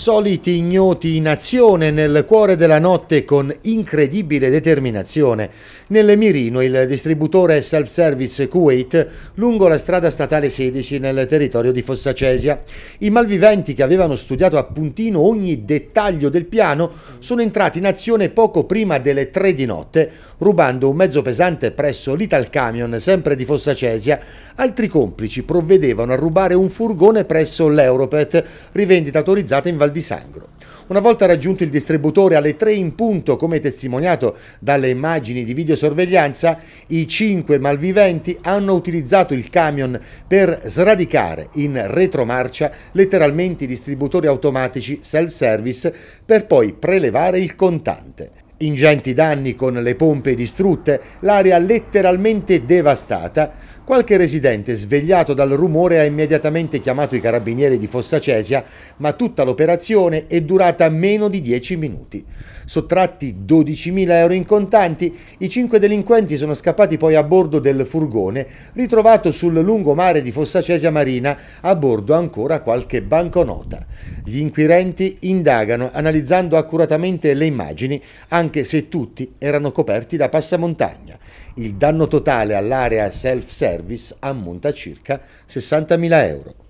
Soliti ignoti in azione nel cuore della notte con incredibile determinazione. Nel mirino il distributore self-service Kuwait lungo la strada statale 16 nel territorio di Fossacesia. I malviventi che avevano studiato a puntino ogni dettaglio del piano sono entrati in azione poco prima delle 3 di notte, rubando un mezzo pesante presso l'Ital Camion, sempre di Fossacesia. Altri complici provvedevano a rubare un furgone presso l'Europet, rivendita autorizzata in Valentino Val di Sangro. Una volta raggiunto il distributore alle 3 in punto, come testimoniato dalle immagini di videosorveglianza, i cinque malviventi hanno utilizzato il camion per sradicare in retromarcia letteralmente i distributori automatici self-service per poi prelevare il contante. Ingenti danni con le pompe distrutte, l'area letteralmente devastata, Qualche residente svegliato dal rumore ha immediatamente chiamato i carabinieri di Fossacesia, ma tutta l'operazione è durata meno di 10 minuti. Sottratti 12.000 euro in contanti, i cinque delinquenti sono scappati poi a bordo del furgone ritrovato sul lungomare di Fossacesia Marina, a bordo ancora qualche banconota. Gli inquirenti indagano analizzando accuratamente le immagini, anche se tutti erano coperti da passamontagna. Il danno totale all'area self-service ammonta a circa 60.000 euro.